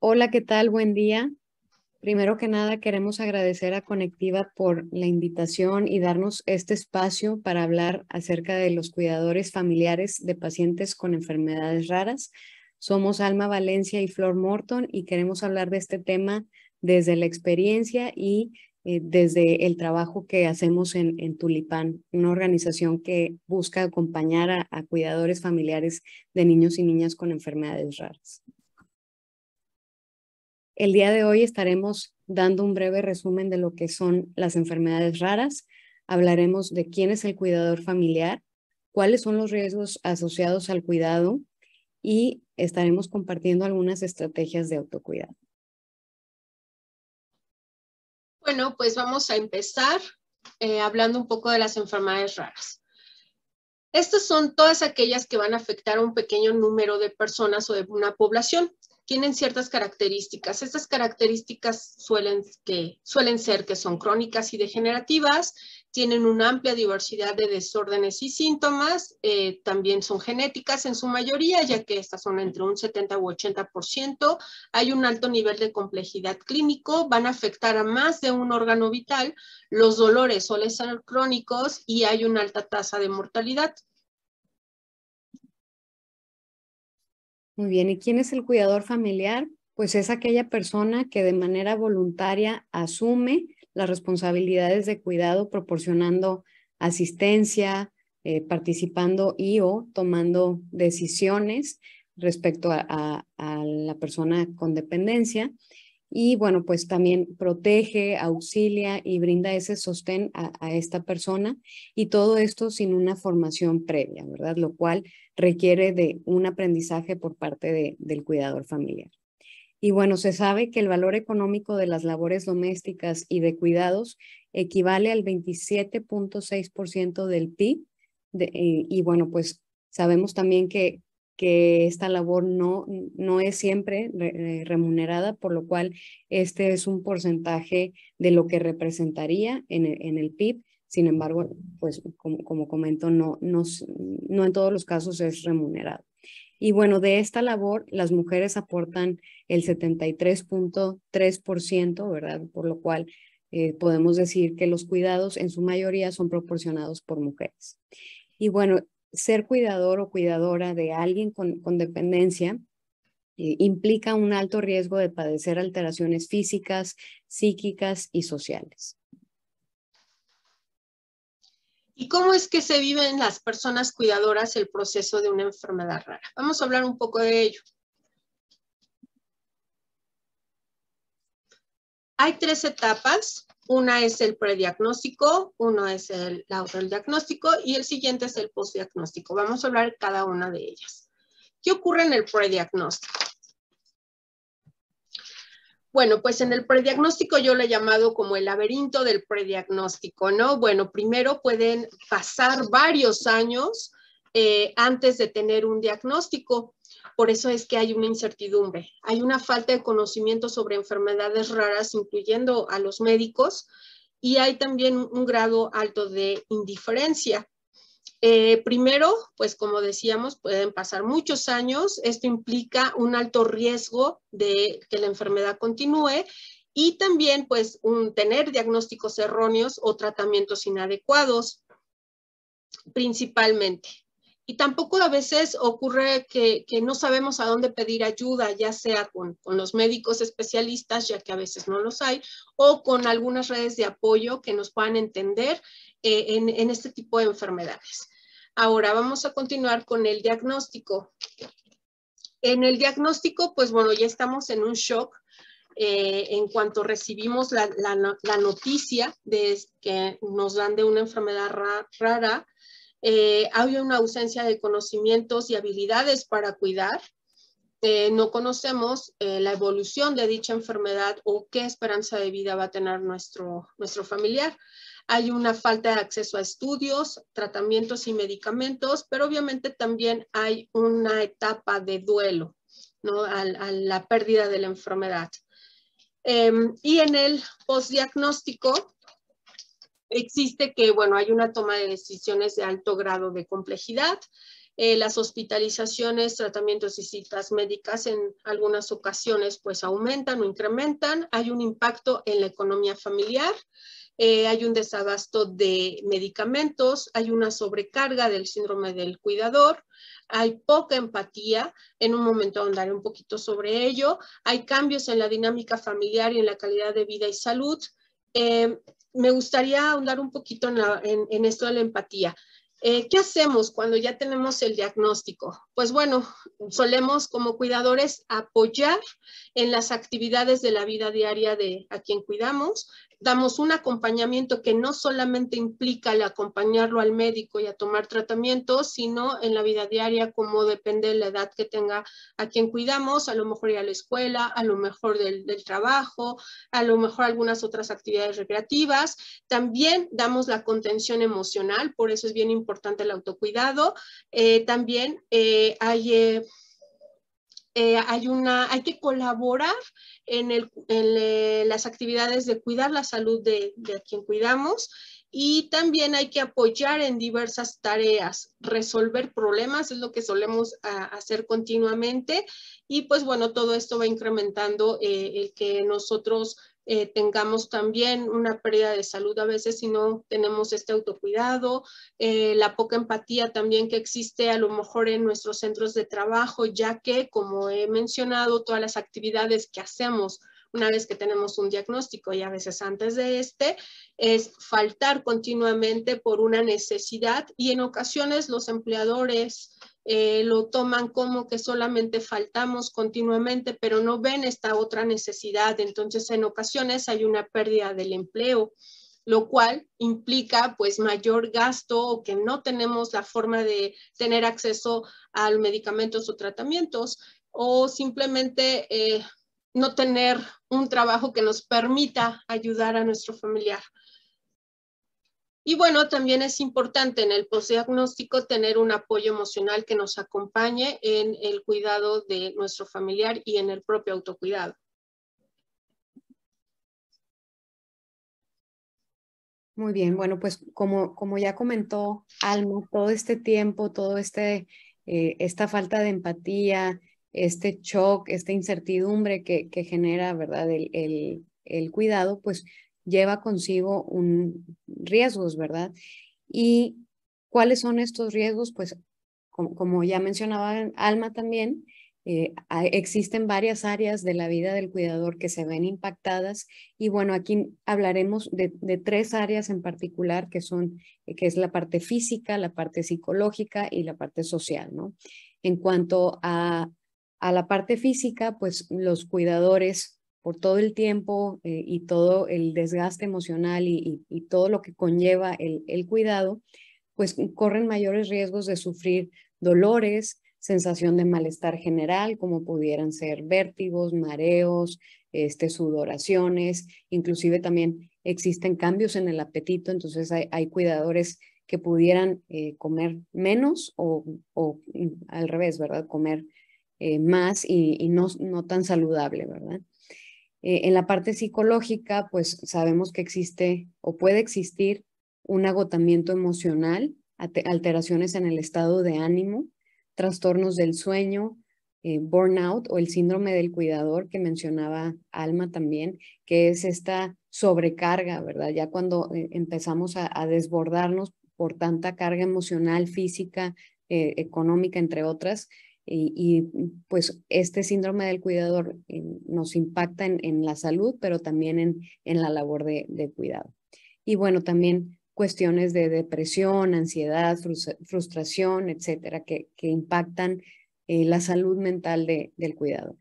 Hola, ¿qué tal? Buen día. Primero que nada, queremos agradecer a Conectiva por la invitación y darnos este espacio para hablar acerca de los cuidadores familiares de pacientes con enfermedades raras. Somos Alma Valencia y Flor Morton y queremos hablar de este tema desde la experiencia y eh, desde el trabajo que hacemos en, Tulipán, una organización que busca acompañar a cuidadores familiares de niños y niñas con enfermedades raras. El día de hoy estaremos dando un breve resumen de lo que son las enfermedades raras. Hablaremos de quién es el cuidador familiar, cuáles son los riesgos asociados al cuidado y estaremos compartiendo algunas estrategias de autocuidado. Bueno, pues vamos a empezar eh, hablando un poco de las enfermedades raras. Estas son todas aquellas que van a afectar a un pequeño número de personas o de una población tienen ciertas características. Estas características suelen, que, suelen ser que son crónicas y degenerativas, tienen una amplia diversidad de desórdenes y síntomas, eh, también son genéticas en su mayoría, ya que estas son entre un 70 u 80%, hay un alto nivel de complejidad clínico, van a afectar a más de un órgano vital, los dolores suelen ser crónicos y hay una alta tasa de mortalidad. Muy bien, ¿y quién es el cuidador familiar? Pues es aquella persona que de manera voluntaria asume las responsabilidades de cuidado proporcionando asistencia, eh, participando y o tomando decisiones respecto a la persona con dependencia y bueno, pues también protege, auxilia y brinda ese sostén a, esta persona y todo esto sin una formación previa, ¿verdad? Lo cual requiere de un aprendizaje por parte de, del cuidador familiar. Y bueno, se sabe que el valor económico de las labores domésticas y de cuidados equivale al 27.6% del PIB eh, y bueno, pues sabemos también que que esta labor no, no es siempre eh, remunerada, por lo cual este es un porcentaje de lo que representaría en e, el, PIB. Sin embargo, pues como, como comento, no, no, no en todos los casos es remunerado. Y bueno, de esta labor, las mujeres aportan el 73.3%, ¿verdad? Por lo cual eh, podemos decir que los cuidados en su mayoría son proporcionados por mujeres. Y bueno, ser cuidador o cuidadora de alguien con, dependencia eh, implica un alto riesgo de padecer alteraciones físicas, psíquicas y sociales. ¿Y cómo es que se viven en las personas cuidadoras el proceso de una enfermedad rara? Vamos a hablar un poco de ello. Hay tres etapas una es el prediagnóstico, uno es el, autodiagnóstico diagnóstico y el siguiente es el postdiagnóstico. Vamos a hablar cada una de ellas. ¿Qué ocurre en el prediagnóstico? Bueno, pues en el prediagnóstico yo lo he llamado como el laberinto del prediagnóstico, ¿no? Bueno, primero pueden pasar varios años eh, antes de tener un diagnóstico. Por eso es que hay una incertidumbre, hay una falta de conocimiento sobre enfermedades raras, incluyendo a los médicos, y hay también un grado alto de indiferencia. Eh, primero, pues como decíamos, pueden pasar muchos años. Esto implica un alto riesgo de que la enfermedad continúe y también pues un, tener diagnósticos erróneos o tratamientos inadecuados principalmente. Y tampoco a veces ocurre que, no sabemos a dónde pedir ayuda, ya sea con, los médicos especialistas, ya que a veces no los hay, o con algunas redes de apoyo que nos puedan entender eh, en, este tipo de enfermedades. Ahora vamos a continuar con el diagnóstico. En el diagnóstico, pues bueno, ya estamos en un shock eh, en cuanto recibimos la, noticia de que nos dan de una enfermedad rara, eh, hay una ausencia de conocimientos y habilidades para cuidar. Eh, no conocemos eh, la evolución de dicha enfermedad o qué esperanza de vida va a tener nuestro, nuestro familiar. Hay una falta de acceso a estudios, tratamientos y medicamentos, pero obviamente también hay una etapa de duelo ¿no? a, a la pérdida de la enfermedad. Em, y en el postdiagnóstico, existe que, bueno, hay una toma de decisiones de alto grado de complejidad, eh, las hospitalizaciones, tratamientos y citas médicas en algunas ocasiones pues aumentan o incrementan, hay un impacto en la economía familiar, eh, hay un desabasto de medicamentos, hay una sobrecarga del síndrome del cuidador, hay poca empatía, en un momento ahondaré un poquito sobre ello, hay cambios en la dinámica familiar y en la calidad de vida y salud, eh, me gustaría ahondar un poquito en, esto de la empatía. Eh, ¿Qué hacemos cuando ya tenemos el diagnóstico? Pues bueno, solemos como cuidadores apoyar en las actividades de la vida diaria de a quien cuidamos, damos un acompañamiento que no solamente implica el acompañarlo al médico y a tomar tratamiento, sino en la vida diaria, como depende de la edad que tenga a quien cuidamos, a lo mejor ir a la escuela, a lo mejor del, trabajo, a lo mejor algunas otras actividades recreativas. También damos la contención emocional, por eso es bien importante el autocuidado. Eh, también eh, hay... Eh, eh, hay, una, hay que colaborar en, eh, las actividades de cuidar la salud de, quien cuidamos y también hay que apoyar en diversas tareas, resolver problemas, es lo que solemos hacer continuamente y pues bueno, todo esto va incrementando eh, el que nosotros eh, tengamos también una pérdida de salud a veces si no tenemos este autocuidado, eh, la poca empatía también que existe a lo mejor en nuestros centros de trabajo, ya que, como he mencionado, todas las actividades que hacemos una vez que tenemos un diagnóstico y a veces antes de este, es faltar continuamente por una necesidad y en ocasiones los empleadores eh, lo toman como que solamente faltamos continuamente, pero no ven esta otra necesidad. Entonces, en ocasiones hay una pérdida del empleo lo cual implica pues mayor gasto o que no tenemos la forma de tener acceso a medicamentos o tratamientos o simplemente eh, no tener un trabajo que nos permita ayudar a nuestro familiar. Y bueno, también es importante en el postdiagnóstico tener un apoyo emocional que nos acompañe en el cuidado de nuestro familiar y en el propio autocuidado. Muy bien, bueno, pues como, como ya comentó Alma, todo este tiempo, toda este, eh, esta falta de empatía, este shock, esta incertidumbre que, que genera, ¿verdad? El, el, cuidado, pues lleva consigo un riesgos, ¿verdad? Y cuáles son estos riesgos, pues como, ya mencionaba Alma también, eh, existen varias áreas de la vida del cuidador que se ven impactadas y bueno, aquí hablaremos de, de tres áreas en particular que son, eh, que es la parte física, la parte psicológica y la parte social, ¿no? En cuanto a a la parte física, pues los cuidadores por todo el tiempo eh, y todo el desgaste emocional y, todo lo que conlleva el, cuidado, pues corren mayores riesgos de sufrir dolores, sensación de malestar general, como pudieran ser vértigos, mareos, este, sudoraciones, inclusive también existen cambios en el apetito, entonces hay, cuidadores que pudieran eh, comer menos o, o, mm, al revés, ¿verdad? Comer eh, más y, no, tan saludable, ¿verdad? Eh, en la parte psicológica, pues sabemos que existe o puede existir un agotamiento emocional, alteraciones en el estado de ánimo, trastornos del sueño, eh, burnout o el síndrome del cuidador que mencionaba Alma también, que es esta sobrecarga, ¿verdad? Ya cuando empezamos a, desbordarnos por tanta carga emocional, física, económica, entre otras, y, mm, pues este síndrome del cuidador nos impacta en, la salud, pero también en, la labor de, cuidado. Y bueno, también cuestiones de depresión, ansiedad, frustración, etcétera, que, impactan eh, la salud mental del cuidador.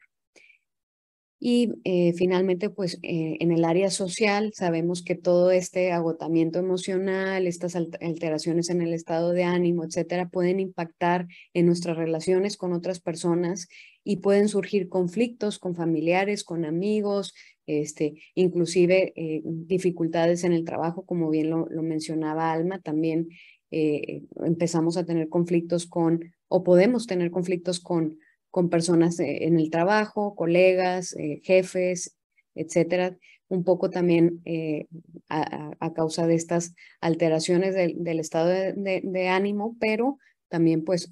Y eh, finalmente, pues eh, en el área social sabemos que todo este agotamiento emocional, estas alteraciones en el estado de ánimo, etcétera, pueden impactar en nuestras relaciones con otras personas y pueden surgir conflictos con familiares, con amigos, este, inclusive eh, dificultades en el trabajo, como bien lo, lo mencionaba Alma, también empezamos a tener conflictos con o podemos tener conflictos con con personas eh, en el trabajo, colegas, eh, jefes, etcétera, un poco también eh, a, causa de estas alteraciones del estado de, ánimo, pero también pues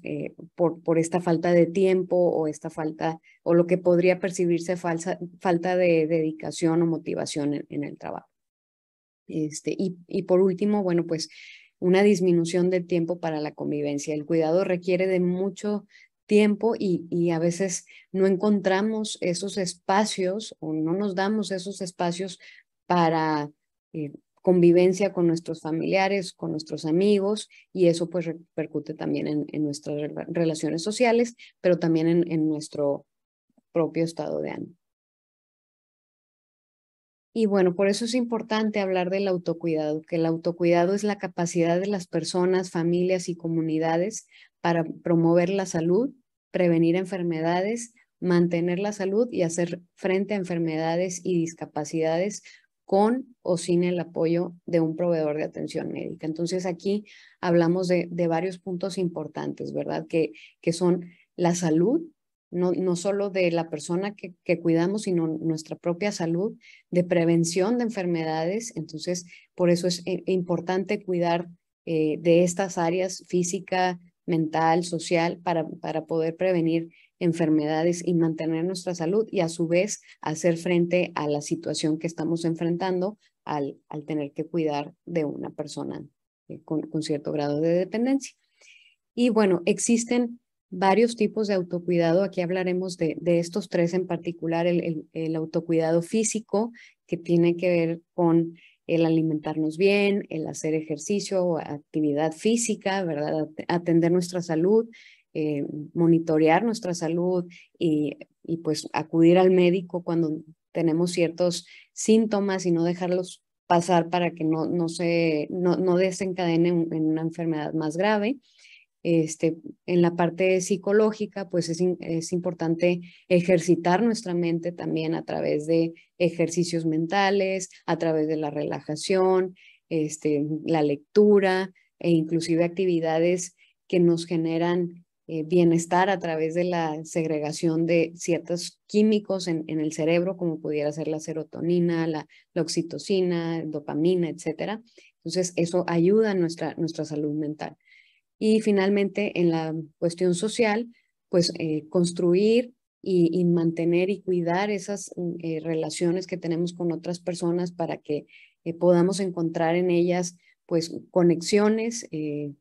por, esta falta de tiempo o esta falta o lo que podría percibirse falta de dedicación o motivación en, el trabajo. Este, y, y por último, bueno, pues una disminución del tiempo para la convivencia. El cuidado requiere de mucho tiempo y, a veces no encontramos esos espacios o no nos damos esos espacios para eh, convivencia con nuestros familiares, con nuestros amigos y eso pues repercute también en, nuestras relaciones sociales, pero también en, en nuestro propio estado de ánimo. Y bueno, por eso es importante hablar del autocuidado, que el autocuidado es la capacidad de las personas, familias y comunidades para promover la salud, prevenir enfermedades, mantener la salud y hacer frente a enfermedades y discapacidades con o sin el apoyo de un proveedor de atención médica. Entonces aquí hablamos de, de varios puntos importantes, ¿verdad? Que, que son la salud, no, no, solo de la persona que, que, cuidamos, sino nuestra propia salud, de prevención de enfermedades. Entonces, por eso es eh, importante cuidar eh, de estas áreas física, mental, social, para, para poder prevenir enfermedades y mantener nuestra salud y a su vez hacer frente a la situación que estamos enfrentando al, al tener que cuidar de una persona eh, con, cierto grado de dependencia. Y bueno, existen varios tipos de autocuidado. Aquí hablaremos de, de estos tres en particular, el, el, el, autocuidado físico, que tiene que ver con el alimentarnos bien, el hacer ejercicio, actividad física, ¿verdad? Atender nuestra salud, eh, monitorear nuestra salud y, pues acudir al médico cuando tenemos ciertos síntomas y no dejarlos pasar para que no, no, se, no desencadene en una enfermedad más grave. Este, en la parte psicológica, pues es, importante ejercitar nuestra mente también a través de ejercicios mentales, a través de la relajación, este, la lectura e inclusive actividades que nos generan eh, bienestar a través de la segregación de ciertos químicos en, el cerebro, como pudiera ser la serotonina, la, la, oxitocina, dopamina, etc. Entonces, eso ayuda a nuestra, nuestra salud mental. Y finalmente, en la cuestión social, pues eh, construir y, mantener y cuidar esas mm, eh, relaciones que tenemos con otras personas para que eh, podamos encontrar en ellas pues conexiones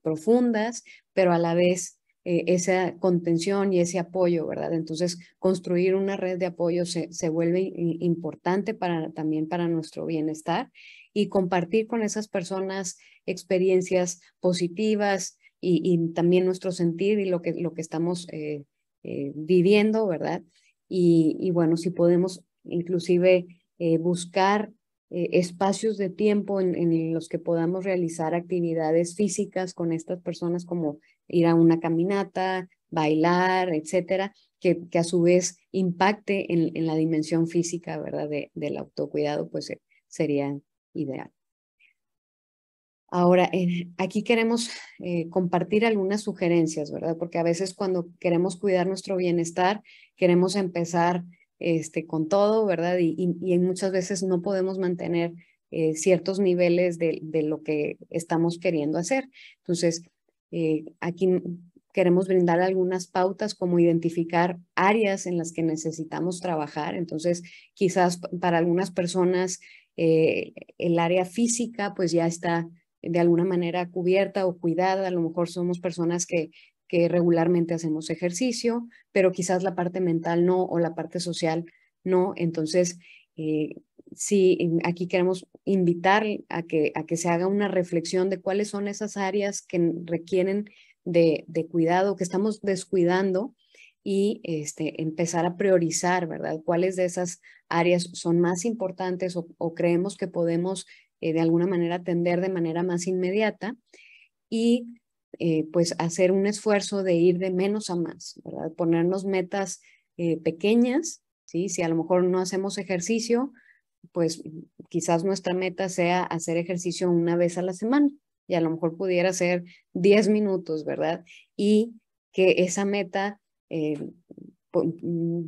profundas, pero a la vez esa contención y ese apoyo, ¿verdad? Entonces, construir una red de apoyo se, se vuelve importante para, también para nuestro bienestar y compartir con esas personas experiencias positivas, y, también nuestro sentir y lo que, lo que estamos eh, eh, viviendo, ¿verdad? Y, bueno, si podemos inclusive eh, buscar espacios de tiempo en, los que podamos realizar actividades físicas con estas personas, como ir a una caminata, bailar, etcétera, que, a su vez impacte en, la dimensión física, ¿verdad? del autocuidado, pues sería ideal. Ahora, eh, aquí queremos eh, compartir algunas sugerencias, ¿verdad? Porque a veces cuando queremos cuidar nuestro bienestar, queremos empezar este, con todo, ¿verdad? Y, muchas veces no podemos mantener eh, ciertos niveles de, de, lo que estamos queriendo hacer. Entonces, aquí queremos brindar algunas pautas como identificar áreas en las que necesitamos trabajar. Entonces, quizás para algunas personas el área física pues ya está de alguna manera cubierta o cuidada, a lo mejor somos personas que, que regularmente hacemos ejercicio, pero quizás la parte mental no o la parte social no. Entonces, eh, sí, aquí queremos invitar a que, a que se haga una reflexión de cuáles son esas áreas que requieren de, cuidado, que estamos descuidando y este, empezar a priorizar, ¿verdad? ¿Cuáles de esas áreas son más importantes o, o creemos que podemos eh, de alguna manera atender de manera más inmediata y eh, pues hacer un esfuerzo de ir de menos a más, ¿verdad? Ponernos metas eh, pequeñas, ¿sí? Si a lo mejor no hacemos ejercicio, pues quizás nuestra meta sea hacer ejercicio una vez a la semana y a lo mejor pudiera ser 10 minutos, ¿verdad? Y que esa meta mm,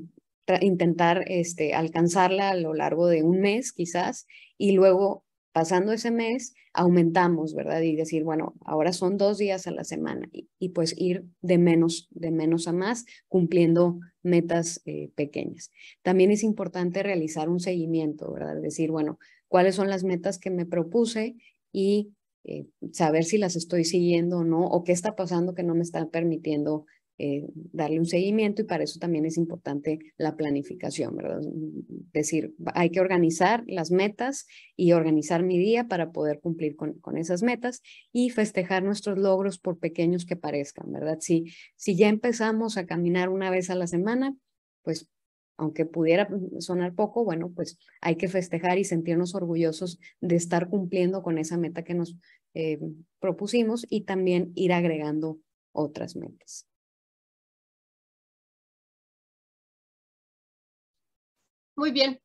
intentar este, alcanzarla a lo largo de un mes quizás y luego pasando ese mes, aumentamos, ¿verdad? Y decir, bueno, ahora son dos días a la semana y, pues ir de menos, de menos a más, cumpliendo metas eh, pequeñas. También es importante realizar un seguimiento, ¿verdad? Decir, bueno, cuáles son las metas que me propuse y eh, saber si las estoy siguiendo o no, o qué está pasando que no me está permitiendo eh, darle un seguimiento y para eso también es importante la planificación, ¿verdad? Es decir, hay que organizar las metas y organizar mi día para poder cumplir con, esas metas y festejar nuestros logros por pequeños que parezcan, ¿verdad? Si, si ya empezamos a caminar una vez a la semana, pues aunque pudiera sonar poco, bueno, pues hay que festejar y sentirnos orgullosos de estar cumpliendo con esa meta que nos eh, propusimos y también ir agregando otras metas. Muy bien.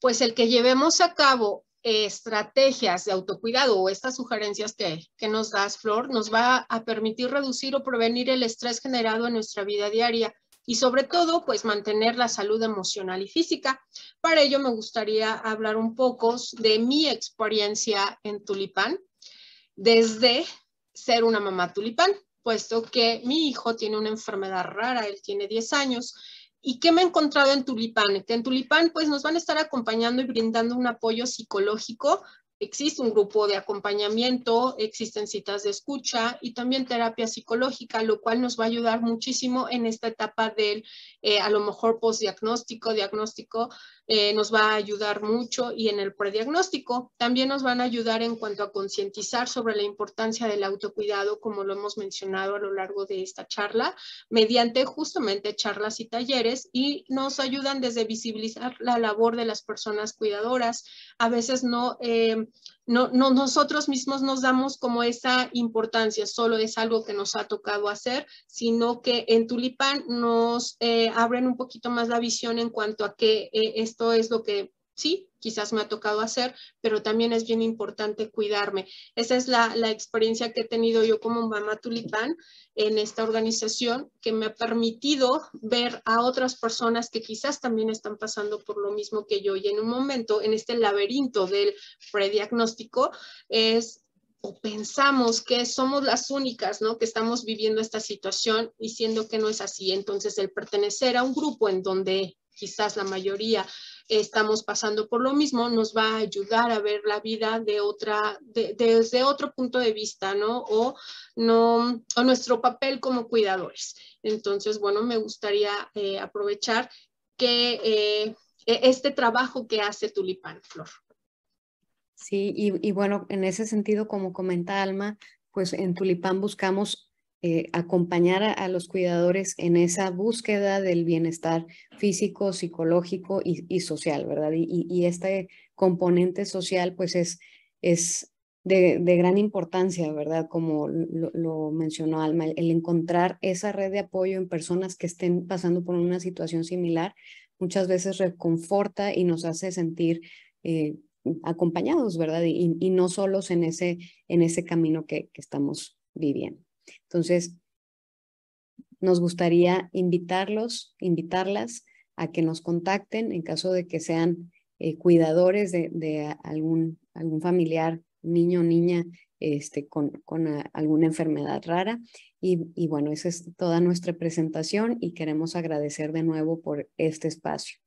Pues el que llevemos a cabo estrategias de autocuidado o estas sugerencias que, nos das, Flor, nos va a permitir reducir o prevenir el estrés generado en nuestra vida diaria y sobre todo, pues mantener la salud emocional y física. Para ello me gustaría hablar un poco de mi experiencia en Tulipán desde ser una mamá tulipán, puesto que mi hijo tiene una enfermedad rara, él tiene 10 años ¿Y qué me he encontrado en Tulipán? En Tulipán, pues nos van a estar acompañando y brindando un apoyo psicológico. Existe un grupo de acompañamiento, existen citas de escucha y también terapia psicológica, lo cual nos va a ayudar muchísimo en esta etapa del, eh, a lo mejor, postdiagnóstico, diagnóstico, eh, nos va a ayudar mucho y en el prediagnóstico también nos van a ayudar en cuanto a concientizar sobre la importancia del autocuidado, como lo hemos mencionado a lo largo de esta charla, mediante justamente charlas y talleres y nos ayudan desde visibilizar la labor de las personas cuidadoras. A veces no... Eh, no, nosotros mismos nos damos como esa importancia, solo es algo que nos ha tocado hacer, sino que en Tulipán nos eh, abren un poquito más la visión en cuanto a que eh, esto es lo que sí, quizás me ha tocado hacer, pero también es bien importante cuidarme. Esa es la, experiencia que he tenido yo como mamá tulipán en esta organización que me ha permitido ver a otras personas que quizás también están pasando por lo mismo que yo. Y en un momento, en este laberinto del prediagnóstico, es pensamos que somos las únicas, ¿no? Que estamos viviendo esta situación y siendo que no es así. Entonces, el pertenecer a un grupo en donde quizás la mayoría estamos pasando por lo mismo, nos va a ayudar a ver la vida de otra, desde otro punto de vista, ¿no? O, ¿no? o nuestro papel como cuidadores. Entonces, bueno, me gustaría eh, aprovechar que eh, e, este trabajo que hace Tulipán Flor. Sí, y, y bueno, en ese sentido, como comenta Alma, pues en Tulipán buscamos eh, acompañar a, los cuidadores en esa búsqueda del bienestar físico, psicológico y, social, ¿verdad? Y, este componente social, pues es, es de, gran importancia, ¿verdad? Como lo, mencionó Alma, el encontrar esa red de apoyo en personas que estén pasando por una situación similar, muchas veces reconforta y nos hace sentir... Eh, acompañados, ¿verdad? Y, no solos en ese, en ese camino que estamos viviendo. Entonces, nos gustaría invitarlos, invitarlas a que nos contacten en caso de que sean eh, cuidadores de, algún, familiar, niño o niña este, con, alguna enfermedad rara. Y, y bueno, esa es toda nuestra presentación y queremos agradecer de nuevo por este espacio.